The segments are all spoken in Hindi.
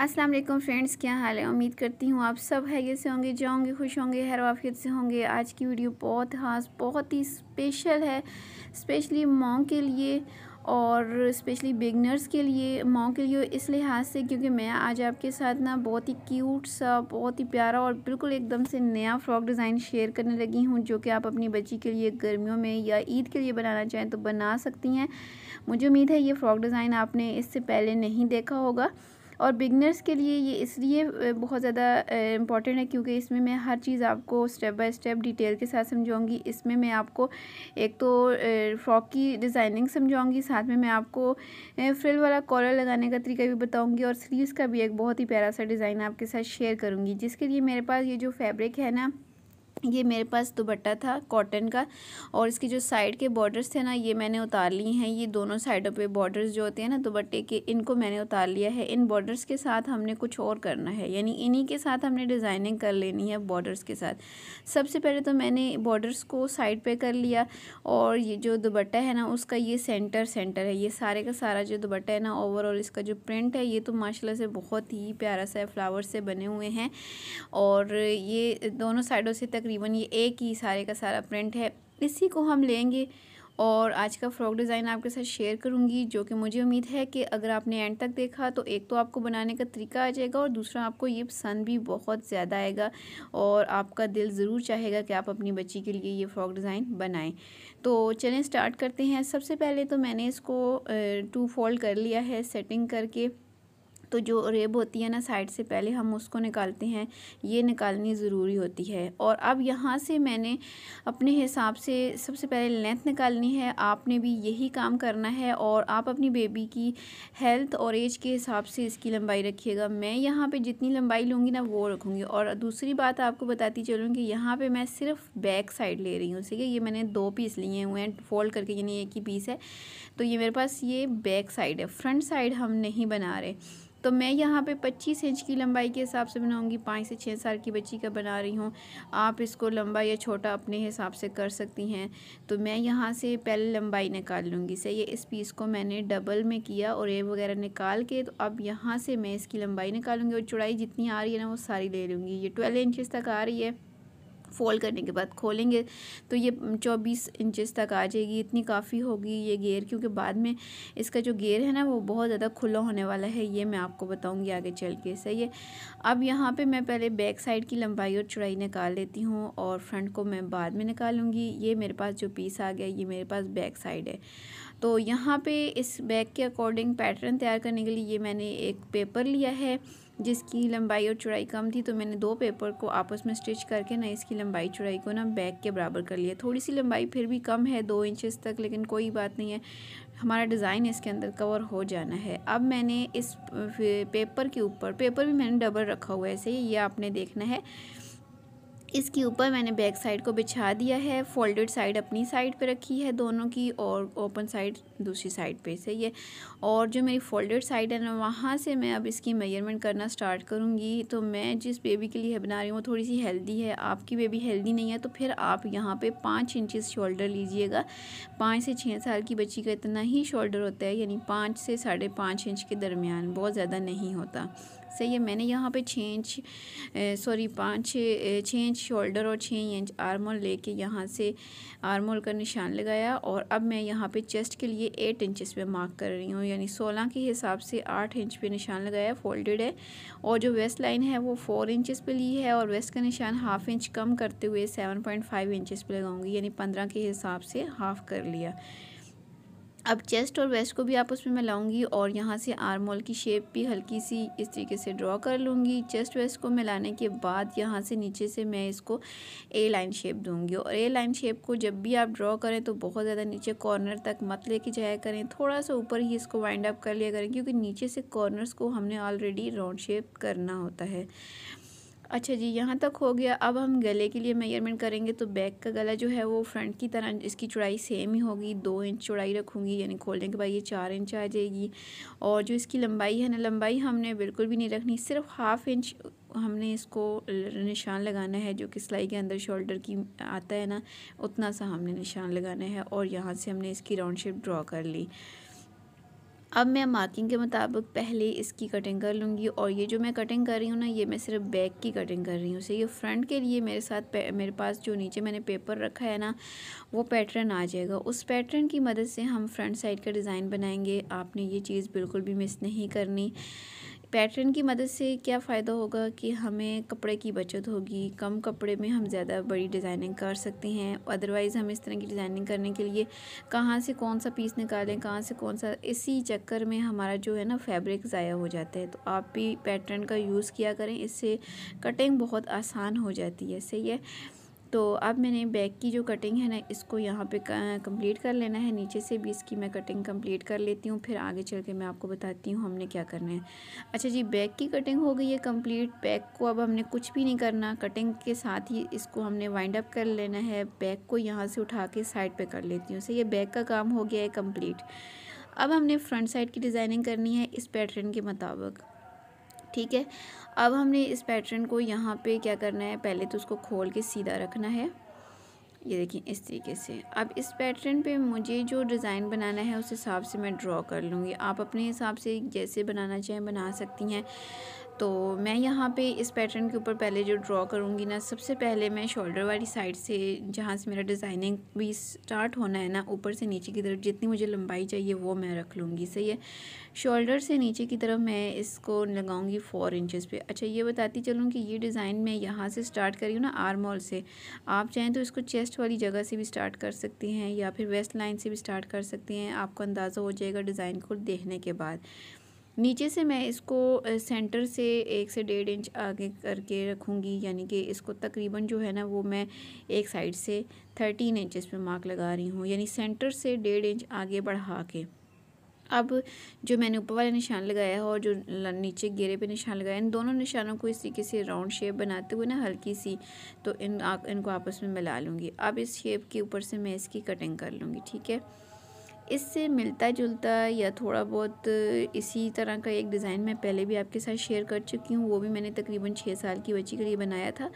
अस्सलाम वालेकुम फ्रेंड्स क्या हाल है उम्मीद करती हूँ आप सब हैगे से होंगे जो होंगे खुश होंगे हर वाफियत से होंगे आज की वीडियो बहुत खास बहुत ही स्पेशल है स्पेशली माओ के लिए और स्पेशली बिगनर्स के लिए मॉम के लिए इस लिहाज से क्योंकि मैं आज आपके साथ ना बहुत ही क्यूट सा बहुत ही प्यारा और बिल्कुल एकदम से नया फ्रॉक डिज़ाइन शेयर करने लगी हूँ जो कि आप अपनी बच्ची के लिए गर्मियों में या ईद के लिए बनाना चाहें तो बना सकती हैं मुझे उम्मीद है ये फ़्रॉक डिज़ाइन आपने इससे पहले नहीं देखा होगा और बिगनर्स के लिए ये इसलिए बहुत ज़्यादा इम्पॉर्टेंट है क्योंकि इसमें मैं हर चीज़ आपको स्टेप बाय स्टेप डिटेल के साथ समझाऊंगी इसमें मैं आपको एक तो फ्रॉक की डिज़ाइनिंग समझाऊंगी साथ में मैं आपको फ्रिल वाला कॉलर लगाने का तरीका भी बताऊँगी और स्लीवस का भी एक बहुत ही प्यारा सा डिज़ाइन आपके साथ शेयर करूँगी जिसके लिए मेरे पास ये जो फैब्रिक है ना ये मेरे पास दुपट्टा था कॉटन का और इसकी जो साइड के बॉर्डर्स थे ना ये मैंने उतार ली हैं ये दोनों साइडों पे बॉर्डर्स जो होते हैं ना दुपट्टे के इनको मैंने उतार लिया है इन बॉर्डर्स के साथ हमने कुछ और करना है यानी इन्हीं के साथ हमने डिज़ाइनिंग कर लेनी है बॉर्डर्स के साथ सबसे पहले तो मैंने बॉर्डर्स को साइड पर कर लिया और ये जो दुपट्टा है ना उसका ये सेंटर सेंटर है ये सारे का सारा जो दुपट्टा है ना ओवरऑल इसका जो प्रिंट है ये तो माशाला से बहुत ही प्यारा सा फ्लावर से बने हुए हैं और ये दोनों साइडों से तक तकरीबन ये एक ही सारे का सारा प्रिंट है इसी को हम लेंगे और आज का फ्रॉक डिज़ाइन आपके साथ शेयर करूँगी जो कि मुझे उम्मीद है कि अगर आपने एंड तक देखा तो एक तो आपको बनाने का तरीका आ जाएगा और दूसरा आपको ये पसंद भी बहुत ज़्यादा आएगा और आपका दिल ज़रूर चाहेगा कि आप अपनी बच्ची के लिए ये फ्रॉक डिज़ाइन बनाएं तो चलें स्टार्ट करते हैं सबसे पहले तो मैंने इसको टू फोल्ड कर लिया है सेटिंग करके तो जो रेब होती है ना साइड से पहले हम उसको निकालते हैं ये निकालनी ज़रूरी होती है और अब यहाँ से मैंने अपने हिसाब से सबसे पहले लेंथ निकालनी है आपने भी यही काम करना है और आप अपनी बेबी की हेल्थ और एज के हिसाब से इसकी लंबाई रखिएगा मैं यहाँ पे जितनी लंबाई लूँगी ना वो रखूँगी और दूसरी बात आपको बताती चलूँ कि यहाँ पर मैं सिर्फ बैक साइड ले रही हूँ ठीक है ये मैंने दो पीस लिए हुए हैं फोल्ड करके यानी एक ही पीस है तो ये मेरे पास ये बैक साइड है फ्रंट साइड हम नहीं बना रहे तो मैं यहाँ पे 25 इंच की लंबाई के हिसाब से बनाऊँगी पाँच से छः साल की बच्ची का बना रही हूँ आप इसको लंबा या छोटा अपने हिसाब से कर सकती हैं तो मैं यहाँ से पहले लंबाई निकाल लूँगी सही है इस पीस को मैंने डबल में किया और ये वगैरह निकाल के तो अब यहाँ से मैं इसकी लंबाई निकालूँगी और चौड़ाई जितनी आ रही है ना वो सारी ले लूँगी ये ट्वेल्व इंचज़ तक आ रही है फ़ोल्ड करने के बाद खोलेंगे तो ये चौबीस इंचज़ तक आ जाएगी इतनी काफ़ी होगी ये गेयर क्योंकि बाद में इसका जो गेयर है ना वो बहुत ज़्यादा खुला होने वाला है ये मैं आपको बताऊँगी आगे चल के सही है अब यहाँ पर मैं पहले बैक साइड की लंबाई और चौड़ाई निकाल लेती हूँ और फ्रंट को मैं बाद में निकालूँगी ये मेरे पास जो पीस आ गया ये मेरे पास बैक साइड है तो यहाँ पे इस बैग के अकॉर्डिंग पैटर्न तैयार करने के लिए ये मैंने एक पेपर लिया है जिसकी लंबाई और चौड़ाई कम थी तो मैंने दो पेपर को आपस में स्टिच करके ना इसकी लंबाई चौड़ाई को ना बैग के बराबर कर लिया थोड़ी सी लंबाई फिर भी कम है दो इंचज़ तक लेकिन कोई बात नहीं है हमारा डिज़ाइन इसके अंदर कवर हो जाना है अब मैंने इस पेपर के ऊपर पेपर भी मैंने डबल रखा हुआ है ऐसे ही ये आपने देखना है इसके ऊपर मैंने बैक साइड को बिछा दिया है फोल्डेड साइड अपनी साइड पे रखी है दोनों की और ओपन साइड दूसरी साइड पे सही है और जो मेरी फोल्डेड साइड है ना वहाँ से मैं अब इसकी मेजरमेंट करना स्टार्ट करूँगी तो मैं जिस बेबी के लिए बना रही हूँ वो थोड़ी सी हेल्दी है आपकी बेबी हेल्दी नहीं है तो फिर आप यहाँ पर पाँच इंचज़ शोल्डर लीजिएगा पाँच से छः साल की बच्ची का इतना ही शोल्डर होता है यानी पाँच से साढ़े पाँच इंच के दरमियान बहुत ज़्यादा नहीं होता सही है मैंने यहाँ पे छः इंच सॉरी पाँच छः इंच शोल्डर और छः इंच आर्मोल लेके यहाँ से आर्मोल का निशान लगाया और अब मैं यहाँ पे चेस्ट के लिए एट इंचज़ पे मार्क कर रही हूँ यानी सोलह के हिसाब से आठ इंच पे निशान लगाया फोल्डेड है और जो वेस्ट लाइन है वो फोर इंचज़ पर ली है और वेस्ट का निशान हाफ इंच कम करते हुए सेवन पॉइंट फाइव इंचज़ पर लगाऊंगी यानी पंद्रह के हिसाब से हाफ कर लिया अब चेस्ट और वेस्ट को भी आप उसमें मिलाऊंगी और यहाँ से आर्मोल की शेप भी हल्की सी इस तरीके से ड्रॉ कर लूँगी चेस्ट वेस्ट को मिलाने के बाद यहाँ से नीचे से मैं इसको ए लाइन शेप दूँगी और ए लाइन शेप को जब भी आप ड्रॉ करें तो बहुत ज़्यादा नीचे कॉर्नर तक मत लेके जाया करें थोड़ा सा ऊपर ही इसको वाइंड अप कर लिया करें क्योंकि नीचे से कॉर्नर्स को हमने ऑलरेडी राउंड शेप करना होता है अच्छा जी यहाँ तक हो गया अब हम गले के लिए मेजरमेंट करेंगे तो बैक का गला जो है वो फ्रंट की तरह इसकी चौड़ाई सेम ही होगी दो इंच चौड़ाई रखूँगी यानी खोलने के बाद ये चार इंच आ जाएगी और जो इसकी लंबाई है ना लंबाई हमने बिल्कुल भी नहीं रखनी सिर्फ हाफ इंच हमने इसको निशान लगाना है जो कि सिलाई के अंदर शोल्डर की आता है ना उतना सा हमने निशान लगाना है और यहाँ से हमने इसकी राउंड शेप ड्रॉ कर ली अब मैं मार्किंग के मुताबिक पहले इसकी कटिंग कर लूँगी और ये जो मैं कटिंग कर रही हूँ ना ये मैं सिर्फ बैक की कटिंग कर रही हूँ सही फ्रंट के लिए मेरे साथ मेरे पास जो नीचे मैंने पेपर रखा है ना वो पैटर्न आ जाएगा उस पैटर्न की मदद से हम फ्रंट साइड का डिज़ाइन बनाएंगे आपने ये चीज़ बिल्कुल भी मिस नहीं करनी पैटर्न की मदद से क्या फ़ायदा होगा कि हमें कपड़े की बचत होगी कम कपड़े में हम ज़्यादा बड़ी डिज़ाइनिंग कर सकते हैं अदरवाइज़ हम इस तरह की डिज़ाइनिंग करने के लिए कहाँ से कौन सा पीस निकालें कहाँ से कौन सा इसी चक्कर में हमारा जो है ना फैब्रिक ज़ाया हो जाता है तो आप भी पैटर्न का यूज़ किया करें इससे कटिंग बहुत आसान हो जाती है सही है तो अब मैंने बैक की जो कटिंग है ना इसको यहाँ पे कंप्लीट कर लेना है नीचे से भी इसकी मैं कटिंग कंप्लीट कर लेती हूँ फिर आगे चल के मैं आपको बताती हूँ हमने क्या करना है अच्छा जी बैक की कटिंग हो गई है कंप्लीट बैक को अब हमने कुछ भी नहीं करना कटिंग के साथ ही इसको हमने वाइंड अप कर लेना है बैक को यहाँ से उठा के साइड पर कर लेती हूँ सही है बैक का काम हो गया है कम्प्लीट अब हमने फ्रंट साइड की डिज़ाइनिंग करनी है इस पैटर्न के मुताबिक ठीक है अब हमने इस पैटर्न को यहाँ पे क्या करना है पहले तो उसको खोल के सीधा रखना है ये देखिए इस तरीके से अब इस पैटर्न पे मुझे जो डिज़ाइन बनाना है उस हिसाब से मैं ड्रॉ कर लूँगी आप अपने हिसाब से जैसे बनाना चाहें बना सकती हैं तो मैं यहाँ पे इस पैटर्न के ऊपर पहले जो ड्रॉ करूँगी ना सबसे पहले मैं शोल्डर वाली साइड से जहाँ से मेरा डिज़ाइनिंग भी स्टार्ट होना है ना ऊपर से नीचे की तरफ जितनी मुझे लंबाई चाहिए वो मैं रख लूँगी सही है शोल्डर से नीचे की तरफ मैं इसको लगाऊँगी फ़ोर इंचज़ पे अच्छा ये बताती चलूँ कि ये डिज़ाइन मैं यहाँ से स्टार्ट करी हूँ ना आर्म से आप चाहें तो इसको चेस्ट वाली जगह से भी स्टार्ट कर सकती हैं या फिर वेस्ट लाइन से भी स्टार्ट कर सकती हैं आपको अंदाज़ा हो जाएगा डिज़ाइन को देखने के बाद नीचे से मैं इसको सेंटर से एक से डेढ़ इंच आगे करके रखूँगी यानी कि इसको तकरीबन जो है ना वो मैं एक साइड से थर्टीन इंचज़ पे मार्क लगा रही हूँ यानी सेंटर से डेढ़ इंच आगे बढ़ा के अब जो मैंने ऊपर वाला निशान लगाया है और जो नीचे गेरे पे निशान लगाया इन दोनों निशानों को इस तरीके से राउंड शेप बनाते हुए ना हल्की सी तो इन आ, इनको आपस में मिला लूँगी अब इस शेप के ऊपर से मैं इसकी कटिंग कर लूँगी ठीक है इससे मिलता जुलता या थोड़ा बहुत इसी तरह का एक डिज़ाइन मैं पहले भी आपके साथ शेयर कर चुकी हूँ वो भी मैंने तकरीबन छः साल की बच्ची के लिए बनाया था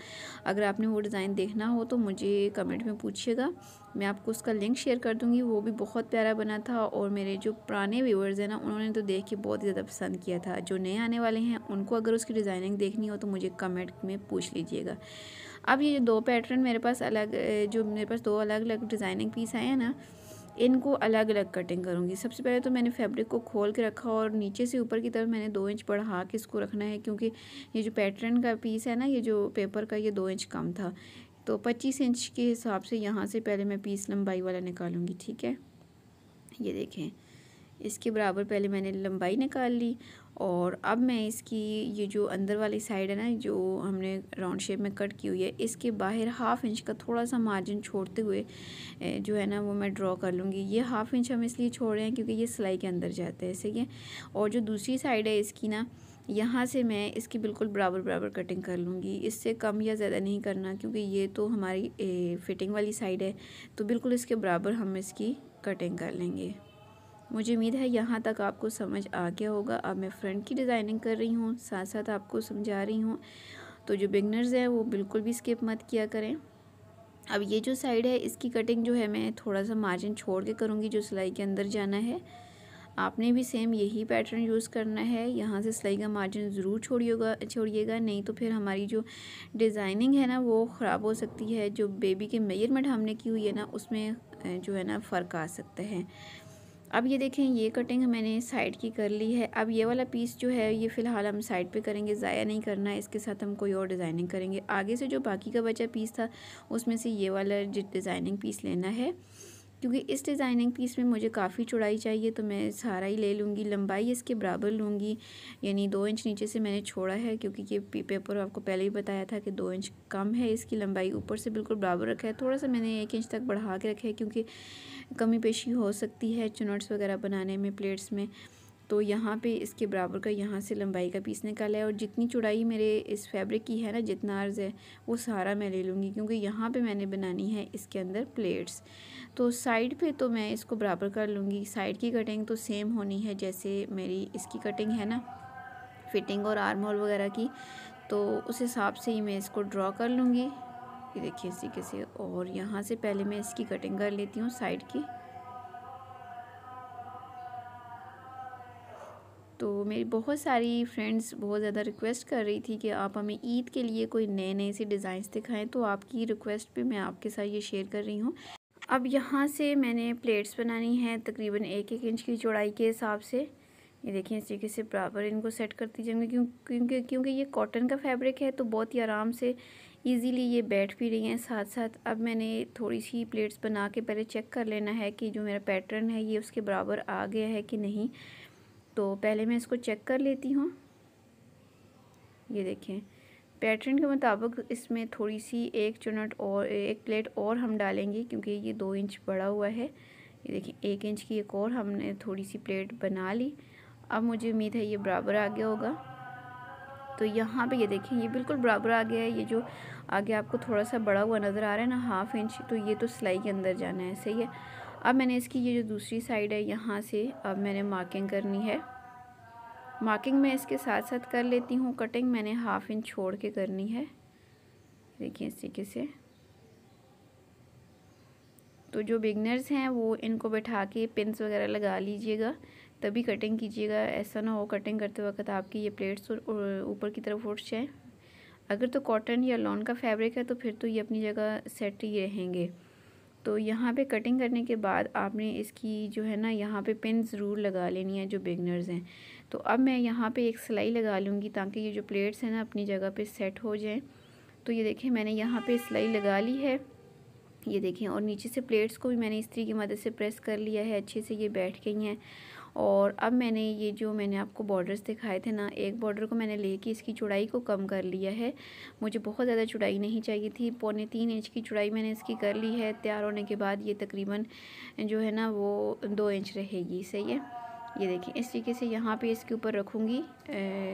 अगर आपने वो डिज़ाइन देखना हो तो मुझे कमेंट में पूछिएगा मैं आपको उसका लिंक शेयर कर दूँगी वो भी बहुत प्यारा बना था और मेरे जो पुराने व्यूवर्स हैं ना उन्होंने तो देख के बहुत ही ज़्यादा पसंद किया था जो नए आने वाले हैं उनको अगर उसकी डिज़ाइनिंग देखनी हो तो मुझे कमेंट में पूछ लीजिएगा अब ये दो पैटर्न मेरे पास अलग जो मेरे पास दो अलग अलग डिज़ाइनिंग पीस आए हैं ना इनको अलग अलग कटिंग करूँगी सबसे पहले तो मैंने फैब्रिक को खोल के रखा और नीचे से ऊपर की तरफ मैंने दो इंच बढ़ा के इसको रखना है क्योंकि ये जो पैटर्न का पीस है ना ये जो पेपर का ये दो इंच कम था तो पच्चीस इंच के हिसाब से यहाँ से पहले मैं पीस लंबाई वाला निकालूँगी ठीक है ये देखें इसके बराबर पहले मैंने लंबाई निकाल ली और अब मैं इसकी ये जो अंदर वाली साइड है ना जो हमने राउंड शेप में कट की हुई है इसके बाहर हाफ़ इंच का थोड़ा सा मार्जिन छोड़ते हुए जो है ना वो मैं ड्रॉ कर लूँगी ये हाफ़ इंच हम इसलिए छोड़ रहे हैं क्योंकि ये सिलाई के अंदर जाते हैं सही है और जो दूसरी साइड है इसकी ना यहाँ से मैं इसकी बिल्कुल बराबर बराबर कटिंग कर लूँगी इससे कम या ज़्यादा नहीं करना क्योंकि ये तो हमारी ए, फिटिंग वाली साइड है तो बिल्कुल इसके बराबर हम इसकी कटिंग कर लेंगे मुझे उम्मीद है यहाँ तक आपको समझ आ गया होगा अब मैं फ्रंट की डिज़ाइनिंग कर रही हूँ साथ साथ आपको समझा रही हूँ तो जो बिगनर्स हैं वो बिल्कुल भी स्किप मत किया करें अब ये जो साइड है इसकी कटिंग जो है मैं थोड़ा सा मार्जिन छोड़ के करूँगी जो सिलाई के अंदर जाना है आपने भी सेम यही पैटर्न यूज़ करना है यहाँ से सिलाई का मार्जिन ज़रूर छोड़िएगा छोड़िएगा नहीं तो फिर हमारी जो डिज़ाइनिंग है ना वो ख़राब हो सकती है जो बेबी के मेजरमेंट हमने की हुई है ना उसमें जो है ना फ़र्क आ सकता है अब ये देखें ये कटिंग मैंने साइड की कर ली है अब ये वाला पीस जो है ये फ़िलहाल हम साइड पे करेंगे ज़ाया नहीं करना है इसके साथ हम कोई और डिज़ाइनिंग करेंगे आगे से जो बाकी का बचा पीस था उसमें से ये वाला डिज़ाइनिंग पीस लेना है क्योंकि इस डिज़ाइनिंग पीस में मुझे काफ़ी चौड़ाई चाहिए तो मैं सारा ही ले लूँगी लंबाई इसके बराबर लूँगी यानी दो इंच नीचे से मैंने छोड़ा है क्योंकि ये पेपर आपको पहले ही बताया था कि दो इंच कम है इसकी लंबाई ऊपर से बिल्कुल बराबर रखा है थोड़ा सा मैंने एक इंच तक बढ़ा के रखा है क्योंकि कमी पेशी हो सकती है चुनट्स वगैरह बनाने में प्लेट्स में तो यहाँ पे इसके बराबर का यहाँ से लंबाई का पीस निकाला है और जितनी चौड़ाई मेरे इस फैब्रिक की है ना जितना अर्ज़ है वो सारा मैं ले लूँगी क्योंकि यहाँ पे मैंने बनानी है इसके अंदर प्लेट्स तो साइड पे तो मैं इसको बराबर कर लूँगी साइड की कटिंग तो सेम होनी है जैसे मेरी इसकी कटिंग है ना फिटिंग और आर्म होल वगैरह की तो उस हिसाब से ही मैं इसको ड्रॉ कर लूँगी देखिए इसी के से और यहाँ से पहले मैं इसकी कटिंग कर लेती हूँ साइड की तो मेरी बहुत सारी फ्रेंड्स बहुत ज़्यादा रिक्वेस्ट कर रही थी कि आप हमें ईद के लिए कोई नए नए से डिज़ाइंस दिखाएं तो आपकी रिक्वेस्ट पे मैं आपके साथ ये शेयर कर रही हूँ अब यहाँ से मैंने प्लेट्स बनानी हैं तकरीबन एक एक इंच की चौड़ाई के हिसाब से ये देखिए इस तरीके से बराबर इनको सेट करती जाएंगे क्यों क्योंकि क्योंकि ये कॉटन का फैब्रिक है तो बहुत ही आराम से ईज़िली ये बैठ भी रही हैं साथ साथ अब मैंने थोड़ी सी प्लेट्स बना के पहले चेक कर लेना है कि जो मेरा पैटर्न है ये उसके बराबर आ गया है कि नहीं तो पहले मैं इसको चेक कर लेती हूँ ये देखें पैटर्न के मुताबिक इसमें थोड़ी सी एक चुनट और एक प्लेट और हम डालेंगे क्योंकि ये दो इंच बड़ा हुआ है ये देखें एक इंच की एक और हमने थोड़ी सी प्लेट बना ली अब मुझे उम्मीद है ये बराबर आ गया होगा तो यहाँ पे ये देखें ये बिल्कुल बराबर आ गया है ये जो आगे आपको थोड़ा सा बड़ा हुआ नज़र आ रहा है ना हाफ़ इंच तो ये तो सिलाई के अंदर जाना है सही है अब मैंने इसकी ये जो दूसरी साइड है यहाँ से अब मैंने मार्किंग करनी है मार्किंग मैं इसके साथ साथ कर लेती हूँ कटिंग मैंने हाफ इंच छोड़ के करनी है देखिए इस तरीके से तो जो बिगनर्स हैं वो इनको बैठा के पिंस वगैरह लगा लीजिएगा तभी कटिंग कीजिएगा ऐसा ना हो कटिंग करते वक्त आपकी ये प्लेट्स ऊपर की तरफ उठ जाएँ अगर तो कॉटन या लॉन का फैब्रिक है तो फिर तो ये अपनी जगह सेट ही रहेंगे तो यहाँ पे कटिंग करने के बाद आपने इसकी जो है ना यहाँ पे पिन ज़रूर लगा लेनी है जो बिगनर्स हैं तो अब मैं यहाँ पे एक सिलाई लगा लूँगी ताकि ये जो प्लेट्स हैं ना अपनी जगह पे सेट हो जाएं तो ये देखें मैंने यहाँ पे सिलाई लगा ली है ये देखें और नीचे से प्लेट्स को भी मैंने इस्त्री की मदद से प्रेस कर लिया है अच्छे से ये बैठ गई हैं और अब मैंने ये जो मैंने आपको बॉर्डर्स दिखाए थे ना एक बॉर्डर को मैंने लेके इसकी चुड़ाई को कम कर लिया है मुझे बहुत ज़्यादा चुड़ाई नहीं चाहिए थी पौने तीन इंच की चुड़ाई मैंने इसकी कर ली है तैयार होने के बाद ये तकरीबन जो है ना वो दो इंच रहेगी सही है ये देखें इस तरीके से यहाँ पे इसके ऊपर रखूँगी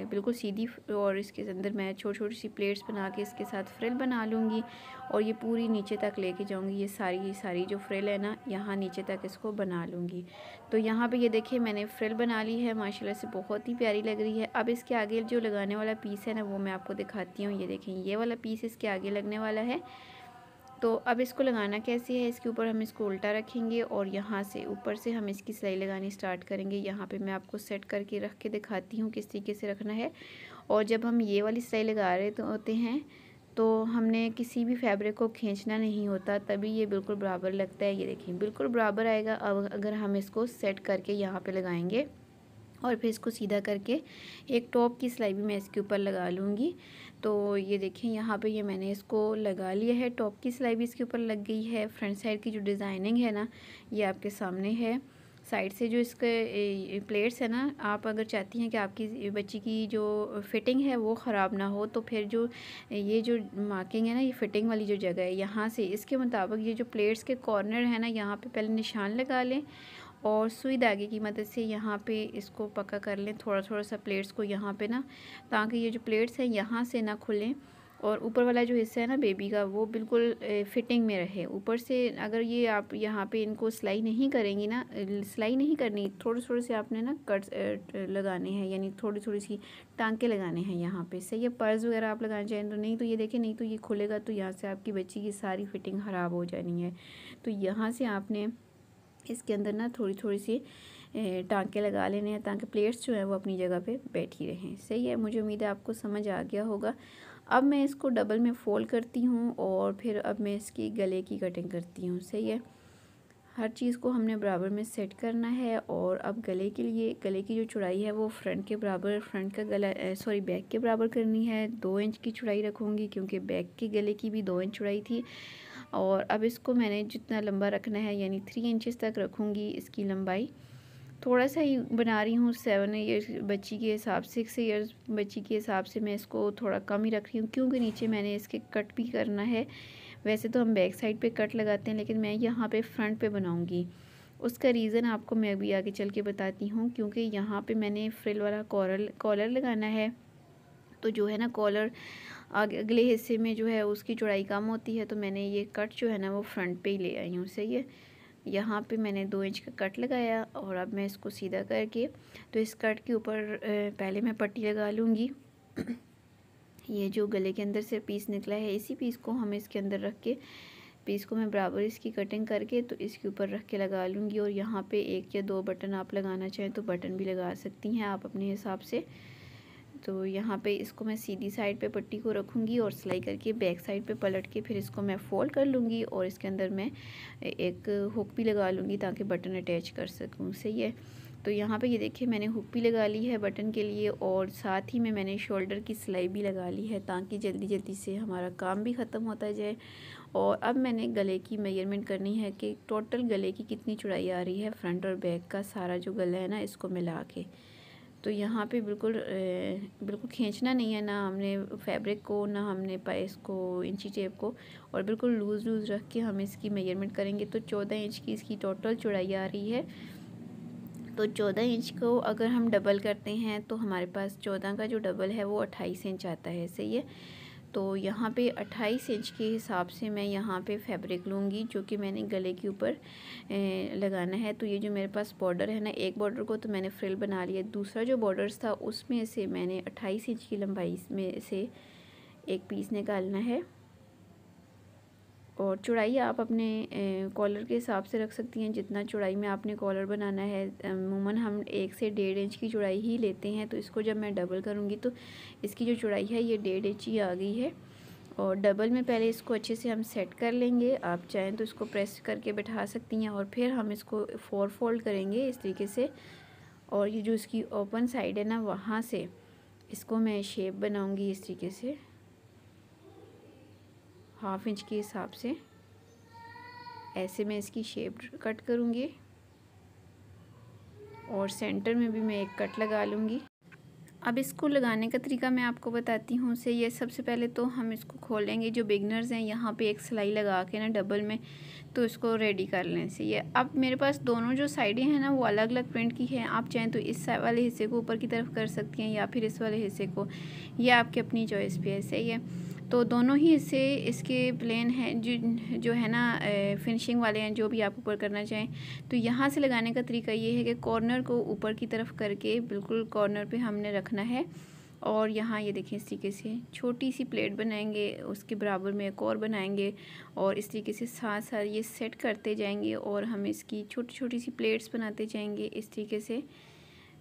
बिल्कुल सीधी और इसके अंदर मैं छोटी छोटी सी प्लेट्स बना के इसके साथ फ्रिल बना लूँगी और ये पूरी नीचे तक लेके जाऊँगी ये सारी सारी जो फ्रिल है ना यहाँ नीचे तक इसको बना लूँगी तो यहाँ पे ये देखिए मैंने फ्रिल बना ली है माशाला से बहुत ही प्यारी लग रही है अब इसके आगे जो लगाने वाला पीस है ना वो मैं आपको दिखाती हूँ ये देखें ये वाला पीस इसके आगे लगने वाला है तो अब इसको लगाना कैसे है इसके ऊपर हम इसको उल्टा रखेंगे और यहाँ से ऊपर से हम इसकी सिलाई लगानी स्टार्ट करेंगे यहाँ पे मैं आपको सेट करके रख के दिखाती हूँ किस तरीके से रखना है और जब हम ये वाली सिलाई लगा रहे तो होते हैं तो हमने किसी भी फैब्रिक को खींचना नहीं होता तभी ये बिल्कुल बराबर लगता है ये देखिए बिल्कुल बराबर आएगा अब अगर हम इसको सेट करके यहाँ पर लगाएँगे और फिर इसको सीधा करके एक टॉप की सिलाई भी मैं इसके ऊपर लगा लूँगी तो ये देखें यहाँ पे ये मैंने इसको लगा लिया है टॉप की सिलाई भी इसके ऊपर लग गई है फ्रंट साइड की जो डिज़ाइनिंग है ना ये आपके सामने है साइड से जो इसके प्लेट्स है ना आप अगर चाहती हैं कि आपकी बच्ची की जो फिटिंग है वो ख़राब ना हो तो फिर जो ये जो मार्किंग है ना ये फिटिंग वाली जो जगह है यहाँ से इसके मुताबिक ये जो प्लेट्स के कॉर्नर है ना यहाँ पे पहले निशान लगा लें और सुई धागे की मदद से यहाँ पे इसको पक्का कर लें थोड़ा थोड़ा सा प्लेट्स को यहाँ पे ना ताकि ये जो प्लेट्स हैं यहाँ से ना खुलें और ऊपर वाला जो हिस्सा है ना बेबी का वो बिल्कुल फिटिंग में रहे ऊपर से अगर ये आप यहाँ पे इनको सिलाई नहीं करेंगी ना सिलाई नहीं करनी थोड़े थोड़े से आपने ना कट्स लगाने हैं यानी थोड़ी थोड़ी सी टांके लगाने हैं यहाँ पे सही है पर्स वगैरह आप लगाना चाहें तो नहीं तो ये देखें नहीं तो ये खुलेगा तो यहाँ से आपकी बच्ची की सारी फिटिंग ख़राब हो जानी है तो यहाँ से आपने इसके अंदर ना थोड़ी थोड़ी सी टाँके लगा लेने हैं ताकि प्लेट्स जो है वो अपनी जगह पे बैठी रहें सही है मुझे उम्मीद है आपको समझ आ गया होगा अब मैं इसको डबल में फ़ोल्ड करती हूँ और फिर अब मैं इसकी गले की कटिंग करती हूँ सही है हर चीज़ को हमने बराबर में सेट करना है और अब गले के लिए गले की जो चौड़ाई है वो फ्रंट के बराबर फ्रंट का गला सॉरी बैक के बराबर करनी है दो इंच की चौड़ाई रखूँगी क्योंकि बैक के गले की भी दो इंच चौड़ाई थी और अब इसको मैंने जितना लंबा रखना है यानी थ्री इंचज़ तक रखूँगी इसकी लंबाई थोड़ा सा ही बना रही हूँ सेवन ईयर्स बच्ची के हिसाब सिक्स ईयर्स बच्ची के हिसाब से मैं इसको थोड़ा कम ही रख रही हूँ क्योंकि नीचे मैंने इसके कट भी करना है वैसे तो हम बैक साइड पे कट लगाते हैं लेकिन मैं यहाँ पे फ्रंट पे बनाऊँगी उसका रीज़न आपको मैं अभी आगे चल के बताती हूँ क्योंकि यहाँ पे मैंने फ्रिल वाला कॉलर कॉलर लगाना है तो जो है ना कॉलर आगे अगले हिस्से में जो है उसकी चौड़ाई कम होती है तो मैंने ये कट जो है ना वो फ्रंट पे ही ले आई हूँ सही है यहाँ पे मैंने दो इंच का कट लगाया और अब मैं इसको सीधा करके तो इस कट के ऊपर पहले मैं पट्टी लगा लूँगी ये जो गले के अंदर से पीस निकला है इसी पीस को हम इसके अंदर रख के पीस को मैं बराबर इसकी कटिंग करके तो इसके ऊपर रख के लगा लूँगी और यहाँ पे एक या दो बटन आप लगाना चाहें तो बटन भी लगा सकती हैं आप अपने हिसाब से तो यहाँ पे इसको मैं सीधी साइड पे पट्टी को रखूँगी और सिलाई करके बैक साइड पे पलट के फिर इसको मैं फ़ोल्ड कर लूँगी और इसके अंदर मैं एक हुक भी लगा लूँगी ताकि बटन अटैच कर सकूँ सही है तो यहाँ पे ये देखिए मैंने हुक भी लगा ली है बटन के लिए और साथ ही में मैंने शोल्डर की सिलाई भी लगा ली है ताकि जल्दी जल्दी से हमारा काम भी ख़त्म होता जाए और अब मैंने गले की मेजरमेंट करनी है कि टोटल गले की कितनी चुड़ाई आ रही है फ्रंट और बैक का सारा जो गला है ना इसको मिला के तो यहाँ पे बिल्कुल बिल्कुल खींचना नहीं है ना हमने फैब्रिक को ना हमने पाइस को इंची टेप को और बिल्कुल लूज़ लूज़ रख के हम इसकी मेजरमेंट करेंगे तो चौदह इंच की इसकी टोटल चौड़ाई आ रही है तो चौदह इंच को अगर हम डबल करते हैं तो हमारे पास चौदह का जो डबल है वो अट्ठाईस इंच आता है सही है तो यहाँ पे 28 इंच के हिसाब से मैं यहाँ पे फैब्रिक लूँगी जो कि मैंने गले के ऊपर लगाना है तो ये जो मेरे पास बॉर्डर है ना एक बॉर्डर को तो मैंने फ्रिल बना लिया दूसरा जो बॉर्डर्स था उसमें से मैंने 28 इंच की लंबाई में से एक पीस निकालना है और चौड़ाई आप अपने कॉलर के हिसाब से रख सकती हैं जितना चौड़ाई में आपने कॉलर बनाना है अमूमन हम एक से डेढ़ इंच की चौड़ाई ही लेते हैं तो इसको जब मैं डबल करूँगी तो इसकी जो चौड़ाई है ये डेढ़ इंच ही आ गई है और डबल में पहले इसको अच्छे से हम सेट कर लेंगे आप चाहें तो इसको प्रेस करके बैठा सकती हैं और फिर हम इसको फोर फोल्ड करेंगे इस तरीके से और ये जो इसकी ओपन साइड है ना वहाँ से इसको मैं शेप बनाऊँगी इस तरीके से हाफ इंच के हिसाब से ऐसे मैं इसकी शेप कट करूँगी और सेंटर में भी मैं एक कट लगा लूँगी अब इसको लगाने का तरीका मैं आपको बताती हूँ से ये सबसे पहले तो हम इसको खोलेंगे जो बिगनर्स हैं यहाँ पे एक सिलाई लगा के ना डबल में तो इसको रेडी कर लें से ये अब मेरे पास दोनों जो साइडें हैं ना वो अलग अलग प्रिंट की हैं आप चाहें तो इस वाले हिस्से को ऊपर की तरफ कर सकती हैं या फिर इस वाले हिस्से को ये आपकी अपनी चॉइस पे है सही है तो दोनों ही इससे इसके प्लेन है जो जो है ना फिनिशिंग वाले हैं जो भी आप ऊपर करना चाहें तो यहाँ से लगाने का तरीका ये है कि कॉर्नर को ऊपर की तरफ करके बिल्कुल कॉर्नर पे हमने रखना है और यहाँ ये देखें इस तरीके से छोटी सी प्लेट बनाएंगे उसके बराबर में एक और बनाएंगे और इस तरीके से साथ साथ ये सेट करते जाएंगे और हम इसकी छोटी छोटी सी प्लेट्स बनाते जाएंगे इस तरीके से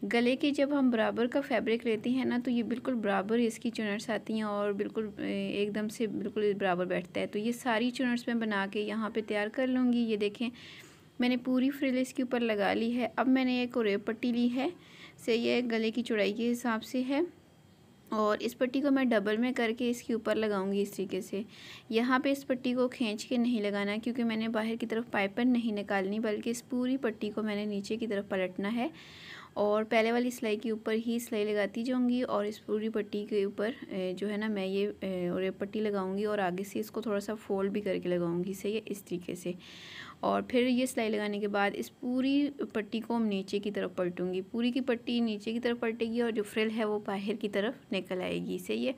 गले के जब हम बराबर का फैब्रिक लेते हैं ना तो ये बिल्कुल बराबर इसकी चुनट्स आती हैं और बिल्कुल एकदम से बिल्कुल बराबर बैठता है तो ये सारी चुनट्स मैं बना के यहाँ पे तैयार कर लूँगी ये देखें मैंने पूरी फ्रिल इसके ऊपर लगा ली है अब मैंने एक और पट्टी ली है से ये गले की चौड़ाई के हिसाब से है और इस पट्टी को मैं डबल में करके इसके ऊपर लगाऊंगी इस तरीके से यहाँ पे इस पट्टी को खींच के नहीं लगाना क्योंकि मैंने बाहर की तरफ पाइपन नहीं निकालनी बल्कि इस पूरी पट्टी को मैंने नीचे की तरफ पलटना है और पहले वाली सिलाई के ऊपर ही सिलाई लगाती जाऊंगी और इस पूरी पट्टी के ऊपर जो है ना मैं ये और ये पट्टी लगाऊंगी और आगे से इसको थोड़ा सा फोल्ड भी करके लगाऊंगी सही है इस तरीके से और फिर ये सिलाई लगाने के बाद इस पूरी पट्टी को हम नीचे की तरफ पलटूंगी पूरी की पट्टी नीचे की तरफ पलटेगी और जो फ्रिल है वो बाहर की तरफ निकल आएगी सही है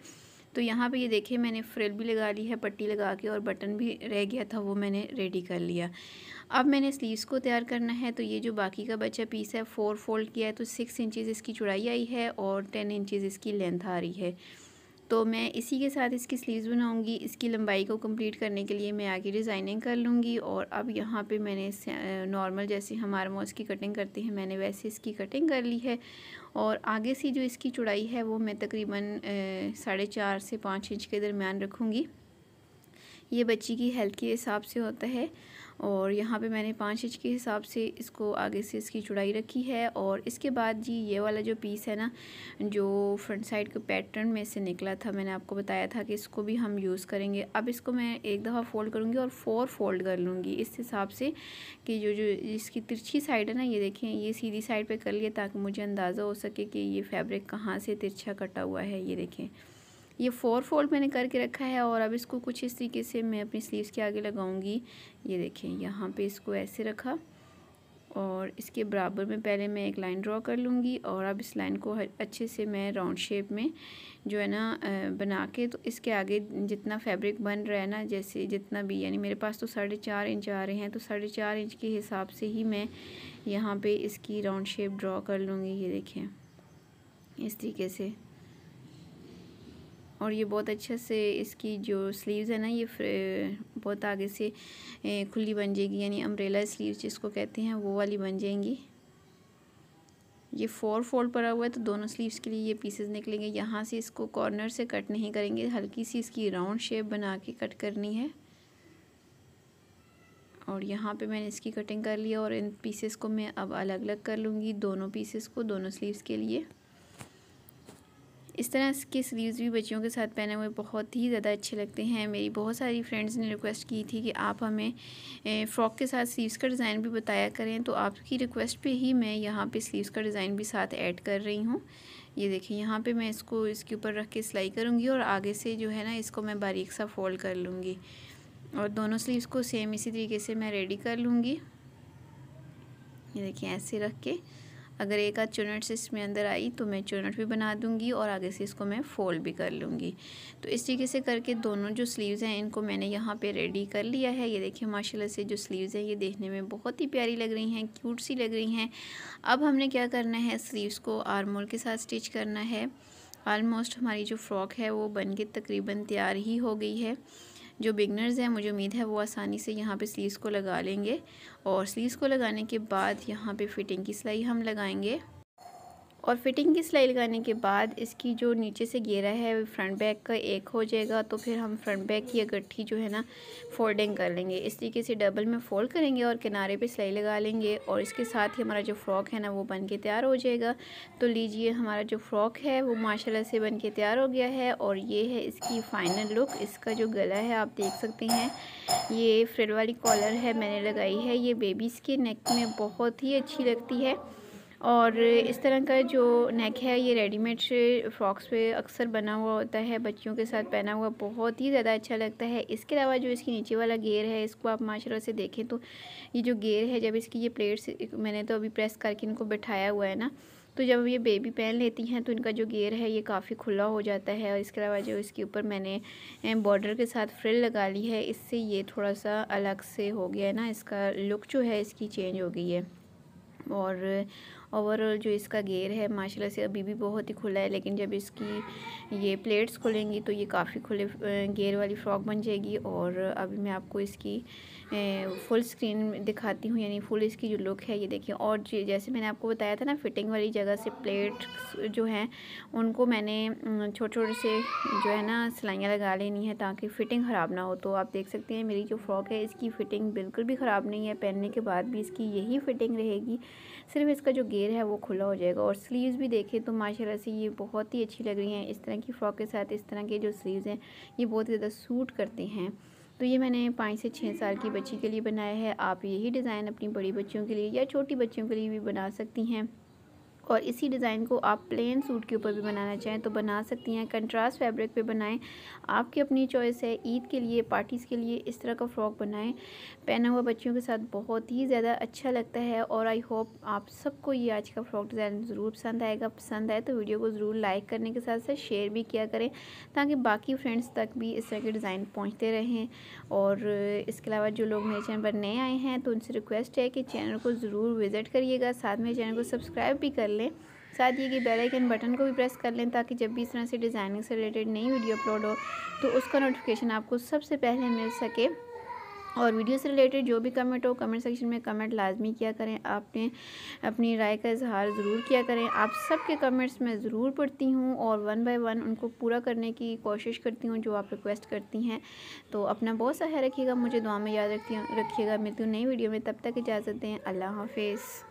तो यहाँ पे ये देखिए मैंने फ्रिल भी लगा ली है पट्टी लगा के और बटन भी रह गया था वो मैंने रेडी कर लिया अब मैंने स्लीव्स को तैयार करना है तो ये जो बाकी का बचा पीस है फोर फोल्ड किया है तो सिक्स इंचज़ इसकी चुड़ाई आई है और टेन इंचज़ इसकी लेंथ आ रही है तो मैं इसी के साथ इसकी स्लीव्स बनाऊंगी इसकी लंबाई को कंप्लीट करने के लिए मैं आगे डिज़ाइनिंग कर लूँगी और अब यहाँ पे मैंने नॉर्मल जैसे हमारे मोज की कटिंग करते हैं मैंने वैसे इसकी कटिंग कर ली है और आगे से जो इसकी चौड़ाई है वो मैं तकरीबन साढ़े चार से पाँच इंच के दरमियान रखूँगी ये बच्ची की हेल्थ के हिसाब से होता है और यहाँ पे मैंने पाँच इंच के हिसाब से इसको आगे से इसकी चुड़ाई रखी है और इसके बाद जी ये वाला जो पीस है ना जो फ्रंट साइड के पैटर्न में से निकला था मैंने आपको बताया था कि इसको भी हम यूज़ करेंगे अब इसको मैं एक दफ़ा फ़ोल्ड करूँगी और फोर फोल्ड कर लूँगी इस हिसाब से कि जो जो इसकी तिरछी साइड है ना ये देखें ये सीधी साइड पर कर लिए ताकि मुझे अंदाज़ा हो सके कि ये फैब्रिक कहाँ से तिरछा कटा हुआ है ये देखें ये फोर फोल्ड मैंने करके रखा है और अब इसको कुछ इस तरीके से मैं अपनी स्लीव्स के आगे लगाऊंगी ये देखें यहाँ पे इसको ऐसे रखा और इसके बराबर में पहले मैं एक लाइन ड्रॉ कर लूँगी और अब इस लाइन को अच्छे से मैं राउंड शेप में जो है ना बना के तो इसके आगे जितना फैब्रिक बन रहा है ना जैसे जितना भी यानी मेरे पास तो साढ़े चार इंच आ रहे हैं तो साढ़े चार इंच के हिसाब से ही मैं यहाँ पे इसकी राउंड शेप ड्रॉ कर लूँगी ये देखें इस तरीके से और ये बहुत अच्छे से इसकी जो स्लीव्स है ना ये बहुत आगे से खुली बन जाएगी यानी अम्ब्रेला स्लीव्स जिसको कहते हैं वो वाली बन जाएंगी ये फोर फोल्ड पड़ा हुआ है तो दोनों स्लीव्स के लिए ये पीसेस निकलेंगे यहाँ से इसको कॉर्नर से कट नहीं करेंगे हल्की सी इसकी राउंड शेप बना के कट करनी है और यहाँ पे मैंने इसकी कटिंग कर ली और इन पीसेस को मैं अब अलग अलग कर लूँगी दोनों पीसेस को दोनों स्लीव्स के लिए इस तरह इसके स्लीव्स भी बच्चियों के साथ पहने हुए बहुत ही ज़्यादा अच्छे लगते हैं मेरी बहुत सारी फ्रेंड्स ने रिक्वेस्ट की थी कि आप हमें फ़्रॉक के साथ स्लीव्स का डिज़ाइन भी बताया करें तो आपकी रिक्वेस्ट पे ही मैं यहाँ पे स्लीव्स का डिज़ाइन भी साथ ऐड कर रही हूँ ये देखिए यहाँ पे मैं इसको इसके ऊपर रख के सिलाई करूँगी और आगे से जो है ना इसको मैं बारीक सा फोल्ड कर लूँगी और दोनों स्लीव्स को सेम इसी तरीके से मैं रेडी कर लूँगी ये देखिए ऐसे रख के अगर एक आध चुनट से इसमें अंदर आई तो मैं चुनट भी बना दूँगी और आगे से इसको मैं फ़ोल्ड भी कर लूँगी तो इस तरीके से करके दोनों जो स्लीव्स हैं इनको मैंने यहाँ पे रेडी कर लिया है ये देखिए माशाल्लाह से जो स्लीव्स हैं ये देखने में बहुत ही प्यारी लग रही हैं क्यूट सी लग रही हैं अब हमने क्या करना है स्लीव्स को आर्मोल के साथ स्टिच करना है आलमोस्ट हमारी जो फ़्रॉक है वो बन के तकरीबन तैयार ही हो गई है जो बिगनर्स हैं मुझे उम्मीद है वो आसानी से यहाँ पे स्लीव्स को लगा लेंगे और स्लीव्स को लगाने के बाद यहाँ पे फिटिंग की सिलाई हम लगाएंगे और फिटिंग की सिलाई लगाने के बाद इसकी जो नीचे से घेरा है फ्रंट बैक का एक हो जाएगा तो फिर हम फ्रंट बैक की अगट्ठी जो है ना फोल्डिंग कर लेंगे इस तरीके से डबल में फोल्ड करेंगे और किनारे पे सिलाई लगा लेंगे और इसके साथ ही हमारा जो फ़्रॉक है ना वो बन के तैयार हो जाएगा तो लीजिए हमारा जो फ़्रॉक है वो माशाला से बन के तैयार हो गया है और ये है इसकी फ़ाइनल लुक इसका जो गला है आप देख सकते हैं ये फ्रिल वाली कॉलर है मैंने लगाई है ये बेबीज़ के नेक में बहुत ही अच्छी लगती है और इस तरह का जो नेक है ये रेडीमेड फ्रॉक्स पे अक्सर बना हुआ होता है बच्चियों के साथ पहना हुआ बहुत ही ज़्यादा अच्छा लगता है इसके अलावा जो इसकी नीचे वाला गेयर है इसको आप माशा से देखें तो ये जो गेयर है जब इसकी ये प्लेट्स मैंने तो अभी प्रेस करके इनको बिठाया हुआ है ना तो जब ये बेबी पहन लेती हैं तो इनका जो गेयर है ये काफ़ी खुला हो जाता है और इसके अलावा जो इसके ऊपर मैंने बॉर्डर के साथ फ्रिल लगा ली है इससे ये थोड़ा सा अलग से हो गया है ना इसका लुक जो है इसकी चेंज हो गई है और ओवरऑल जो इसका गेयर है माशाल्लाह से अभी भी बहुत ही खुला है लेकिन जब इसकी ये प्लेट्स खुलेंगी तो ये काफ़ी खुले गेयर वाली फ़्रॉक बन जाएगी और अभी मैं आपको इसकी फुल स्क्रीन दिखाती हूँ यानी फुल इसकी जो लुक है ये देखिए और जैसे मैंने आपको बताया था ना फिटिंग वाली जगह से प्लेट्स जो हैं उनको मैंने छोटे छोटे से जो है ना सिलाइयाँ लगा लेनी है ताकि फ़िटिंग ख़राब ना हो तो आप देख सकते हैं मेरी जो फ़्रॉक है इसकी फ़िटिंग बिल्कुल भी ख़राब नहीं है पहनने के बाद भी इसकी यही फ़िटिंग रहेगी सिर्फ इसका जो गेयर लेयर है वो खुला हो जाएगा और स्लीव्स भी देखें तो माशाल्लाह से ये बहुत ही अच्छी लग रही हैं इस तरह की फ़्रॉक के साथ इस तरह के जो स्लीव्स हैं ये बहुत ज़्यादा सूट करते हैं तो ये मैंने पाँच से छः साल की बच्ची के लिए बनाया है आप यही डिज़ाइन अपनी बड़ी बच्चियों के लिए या छोटी बच्चियों के लिए भी बना सकती हैं और इसी डिज़ाइन को आप प्लेन सूट के ऊपर भी बनाना चाहें तो बना सकती हैं कंट्रास्ट फैब्रिक पे बनाएं आपकी अपनी चॉइस है ईद के लिए पार्टीज़ के लिए इस तरह का फ़्रॉक बनाएं पहना हुआ बच्चियों के साथ बहुत ही ज़्यादा अच्छा लगता है और आई होप आप सबको ये आज का फ़्रॉक डिज़ाइन ज़रूर पसंद आएगा पसंद आए तो वीडियो को ज़रूर लाइक करने के साथ साथ शेयर भी किया करें ताकि बाकी फ्रेंड्स तक भी इस तरह के डिज़ाइन पहुँचते रहें और इसके अलावा जो लोग मेरे चैनल पर नए आए हैं तो उनसे रिक्वेस्ट है कि चैनल को ज़रूर विज़िट करिएगा साथ में चैनल को सब्सक्राइब भी कर लें लें साथ ये कि बेल आइकन बटन को भी प्रेस कर लें ताकि जब भी इस तरह से डिज़ाइनिंग से रिलेटेड नई वीडियो अपलोड हो तो उसका नोटिफिकेशन आपको सबसे पहले मिल सके और वीडियो से रिलेटेड जो भी कमेंट हो कमेंट सेक्शन में कमेंट लाजमी किया करें आपने अपनी राय का इजहार ज़रूर किया करें आप सबके कमेंट्स में ज़रूर पढ़ती हूँ और वन बाय वन उनको पूरा करने की कोशिश करती हूँ जो आप रिक्वेस्ट करती हैं तो अपना बहुत सा ख्याल रखिएगा मुझे दुआ में याद रखती रखिएगा मिलती हूँ नई वीडियो में तब तक इजाज़त दें अल्लाह हाफिज़